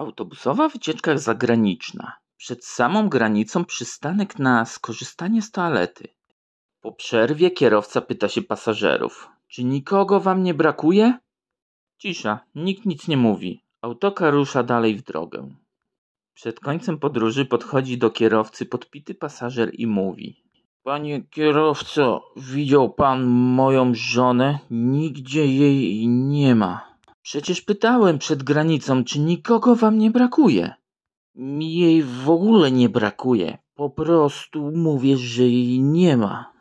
Autobusowa wycieczka zagraniczna. Przed samą granicą przystanek na skorzystanie z toalety. Po przerwie kierowca pyta się pasażerów: Czy nikogo wam nie brakuje? Cisza, nikt nic nie mówi. Autoka rusza dalej w drogę. Przed końcem podróży podchodzi do kierowcy podpity pasażer i mówi: Panie kierowco, widział pan moją żonę? Nigdzie jej nie ma. Przecież pytałem przed granicą, czy nikogo wam nie brakuje. Mi jej w ogóle nie brakuje. Po prostu mówię, że jej nie ma.